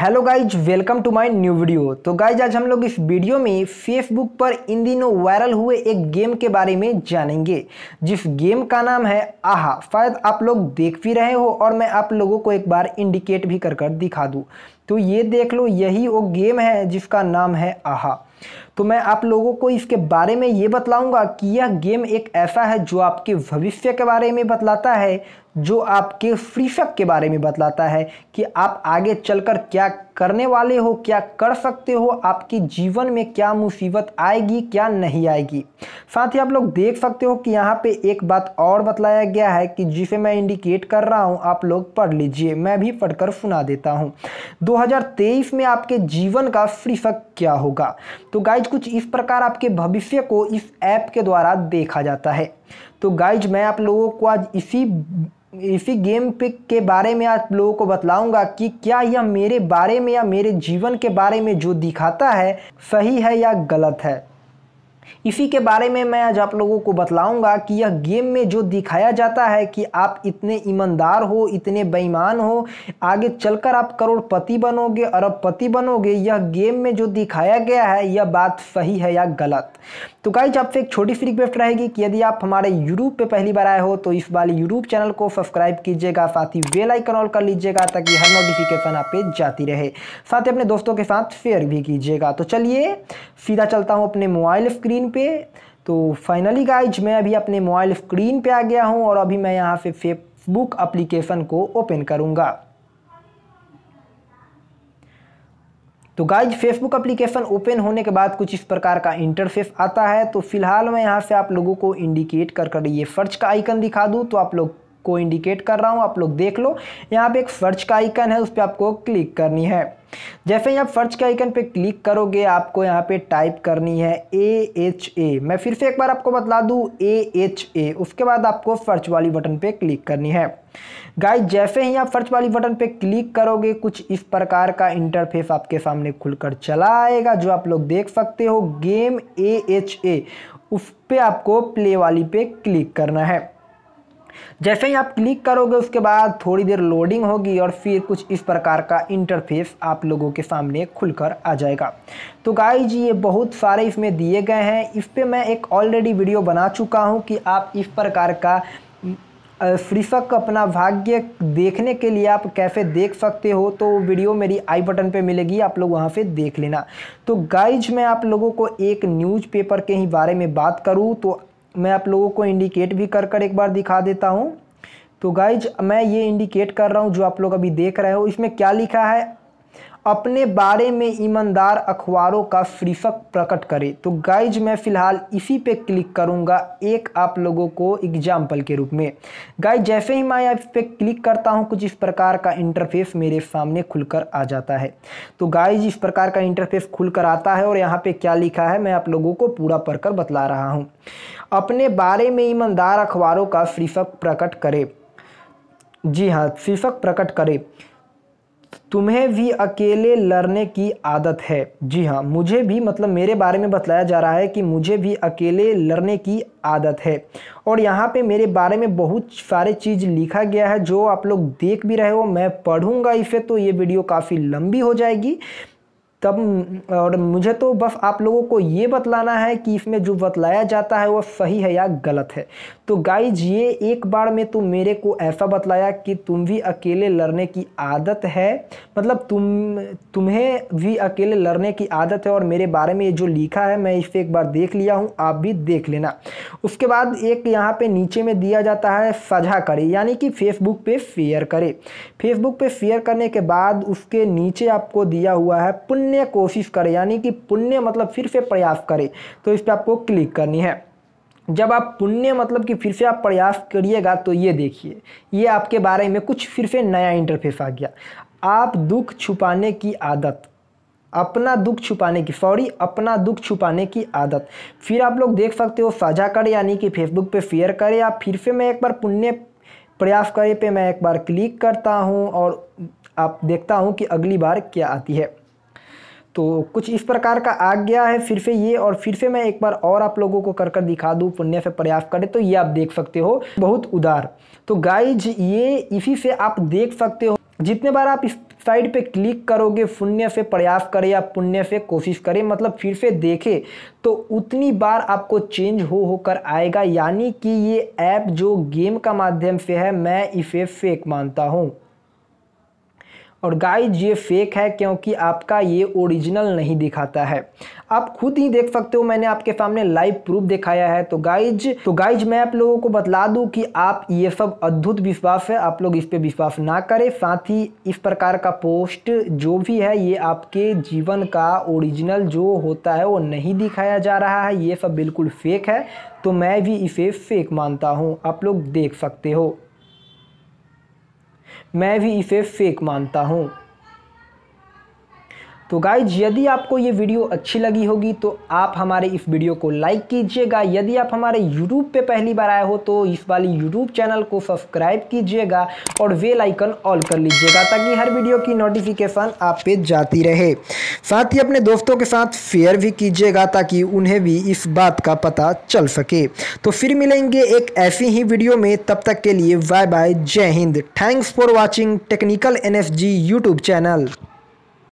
hello guys welcome to my new video तो guys आज हम लोग इस वीडियो में फेसबुक पर इन दिनों वायरल हुए एक गेम के बारे में जानेंगे जिस गेम का नाम है आहा शायद आप लोग देख भी रहे हो और मैं आप लोगों को एक बार इंडिकेट भी कर कर दिखा दूँ तो ये देख लो यही वो गेम है जिसका नाम है आहा तो मैं आप लोगों को इसके बारे में ये बतलाऊँगा कि यह गेम एक ऐसा है जो आपके भविष्य के बारे में बतलाता है जो आपके फ्रीफेक्ट के बारे में बतलाता है कि आप आगे चलकर क्या करने वाले हो क्या कर सकते हो आपके जीवन में क्या मुसीबत आएगी क्या नहीं आएगी साथ ही आप लोग देख सकते हो कि यहाँ पे एक बात और बतलाया गया है कि जिसे मैं इंडिकेट कर रहा हूँ आप लोग पढ़ लीजिए मैं भी पढ़कर सुना देता हूँ 2023 में आपके जीवन का फ्रीफेक्ट क्या होगा तो गाइज कुछ इस प्रकार आपके भविष्य को इस ऐप के द्वारा देखा जाता है तो गाइज मैं आप लोगों को आज इसी इसी गेम पे के बारे में आप लोगों को बतलाऊंगा कि क्या यह मेरे बारे में या मेरे जीवन के बारे में जो दिखाता है सही है या गलत है इसी के बारे में मैं आज आप लोगों को बतलाऊंगा कि यह गेम में जो दिखाया जाता है कि आप इतने ईमानदार हो इतने बेईमान हो आगे चलकर आप करोड़पति बनोगे अरबपति बनोगे यह गेम में जो दिखाया गया है यह बात सही है या गलत तो गाइज आपसे एक छोटी सी रिक्वेस्ट रहेगी कि यदि आप हमारे यूट्यूब पे पहली बार आए हो तो इस वाले यूट्यूब चैनल को सब्सक्राइब कीजिएगा साथ ही बेल आइकन ऑल कर लीजिएगा ताकि हर नोटिफिकेशन आप पे जाती रहे साथ ही अपने दोस्तों के साथ शेयर भी कीजिएगा तो चलिए सीधा चलता हूँ अपने मोबाइल स्क्रीन पर तो फाइनली गाइज मैं अभी अपने मोबाइल स्क्रीन पर आ गया हूँ और अभी मैं यहाँ से फेसबुक अप्लीकेशन को ओपन करूँगा तो गाइज फेसबुक एप्लीकेशन ओपन होने के बाद कुछ इस प्रकार का इंटरफेस आता है तो फिलहाल मैं यहाँ से आप लोगों को इंडिकेट कर कर ये सर्च का आइकन दिखा दूँ तो आप लोग को इंडिकेट कर रहा हूँ आप लोग देख लो यहाँ पे एक फर्च का आइकन है उस पर आपको क्लिक करनी है जैसे ही आप फर्च के आइकन पे क्लिक करोगे आपको यहाँ पे टाइप करनी है ए एच ए मैं फिर से एक बार आपको बतला दूँ ए एच ए उसके बाद आपको फर्च वाली बटन पे क्लिक करनी है गाइस जैसे ही आप फर्च वाली बटन पे क्लिक करोगे कुछ इस प्रकार का इंटरफेस आपके सामने खुलकर चला आएगा जो आप लोग देख सकते हो गेम ए एच ए उस पर आपको प्ले वाली पे क्लिक करना है जैसे ही आप क्लिक करोगे उसके बाद थोड़ी देर लोडिंग होगी और फिर कुछ इस प्रकार का इंटरफेस आप लोगों के सामने खुलकर आ जाएगा तो गाइज ये बहुत सारे इसमें दिए गए हैं इस पर मैं एक ऑलरेडी वीडियो बना चुका हूँ कि आप इस प्रकार का शीर्षक अपना भाग्य देखने के लिए आप कैसे देख सकते हो तो वीडियो मेरी आई बटन पे मिलेगी आप लोग वहाँ से देख लेना तो गाइज मैं आप लोगों को एक न्यूज़पेपर के ही बारे में बात करूँ तो मैं आप लोगों को इंडिकेट भी कर कर एक बार दिखा देता हूँ तो गाइज मैं ये इंडिकेट कर रहा हूँ जो आप लोग अभी देख रहे हो इसमें क्या लिखा है अपने बारे में ईमानदार अखबारों का शीर्षक प्रकट करें तो गाइज मैं फ़िलहाल इसी पे क्लिक करूंगा एक आप लोगों को एग्जाम्पल के रूप में गाइज जैसे ही मैं इस पर क्लिक करता हूँ कुछ इस प्रकार का इंटरफेस मेरे सामने खुलकर आ जाता है तो गाइज इस प्रकार का इंटरफेस खुलकर आता है और यहाँ पर क्या लिखा है मैं आप लोगों को पूरा पढ़कर बतला रहा हूँ अपने बारे में ईमानदार अखबारों का शीर्षक प्रकट करे जी हाँ शीर्षक प्रकट करे तुम्हें भी अकेले लड़ने की आदत है जी हाँ मुझे भी मतलब मेरे बारे में बताया जा रहा है कि मुझे भी अकेले लड़ने की आदत है और यहाँ पे मेरे बारे में बहुत सारे चीज़ लिखा गया है जो आप लोग देख भी रहे हो मैं पढ़ूँगा इसे तो ये वीडियो काफ़ी लंबी हो जाएगी तब और मुझे तो बस आप लोगों को ये बतलाना है कि इसमें जो बतलाया जाता है वो सही है या गलत है तो गाइज ये एक बार में तो मेरे को ऐसा बतलाया कि तुम भी अकेले लड़ने की आदत है मतलब तुम तुम्हें भी अकेले लड़ने की आदत है और मेरे बारे में ये जो लिखा है मैं इसे एक बार देख लिया हूँ आप भी देख लेना उसके बाद एक यहाँ पर नीचे में दिया जाता है साझा करें यानी कि फेसबुक पर शेयर करें फेसबुक पर शेयर करने के बाद उसके नीचे आपको दिया हुआ है पुण्य पुण्य कोशिश करें यानी कि पुण्य मतलब फिर से प्रयास करें तो इस पर आपको क्लिक करनी है जब आप पुण्य मतलब कि फिर से आप प्रयास करिएगा तो ये देखिए ये आपके बारे में कुछ फिर से नया इंटरफेस आ गया आप दुख छुपाने की आदत अपना दुख छुपाने की सॉरी अपना दुख छुपाने की आदत फिर आप लोग देख सकते हो साझा करें यानी कि फेसबुक पे शेयर करें या फिर से मैं एक बार पुण्य प्रयास करें पे मैं एक बार क्लिक करता हूँ और आप देखता हूँ कि अगली बार क्या आती है तो कुछ इस प्रकार का आ गया है फिर से ये और फिर से मैं एक बार और आप लोगों को कर कर दिखा दूँ पुण्य से प्रयास करें तो ये आप देख सकते हो बहुत उदार तो गाइज ये इसी से आप देख सकते हो जितने बार आप इस साइड पे क्लिक करोगे पुण्य से प्रयास करें या पुण्य से कोशिश करें मतलब फिर से देखें तो उतनी बार आपको चेंज हो होकर आएगा यानी कि ये ऐप जो गेम का माध्यम से है मैं इसे फेक मानता हूँ और गाइज ये फेक है क्योंकि आपका ये ओरिजिनल नहीं दिखाता है आप खुद ही देख सकते हो मैंने आपके सामने लाइव प्रूफ दिखाया है तो गाइज तो गाइज मैं आप लोगों को बतला दूं कि आप ये सब अद्भुत विश्वास है आप लोग इस पर विश्वास ना करें साथ ही इस प्रकार का पोस्ट जो भी है ये आपके जीवन का ओरिजिनल जो होता है वो नहीं दिखाया जा रहा है ये सब बिल्कुल फेक है तो मैं भी इसे फेक मानता हूँ आप लोग देख सकते हो मैं भी इसे फेक मानता हूँ तो गाइज यदि आपको ये वीडियो अच्छी लगी होगी तो आप हमारे इस वीडियो को लाइक कीजिएगा यदि आप हमारे यूट्यूब पे पहली बार आए हो तो इस वाली यूट्यूब चैनल को सब्सक्राइब कीजिएगा और वेल आइकन ऑल कर लीजिएगा ताकि हर वीडियो की नोटिफिकेशन आप पे जाती रहे साथ ही अपने दोस्तों के साथ शेयर भी कीजिएगा ताकि उन्हें भी इस बात का पता चल सके तो फिर मिलेंगे एक ऐसी ही वीडियो में तब तक के लिए bye bye Jai Hind thanks for watching technical N S channel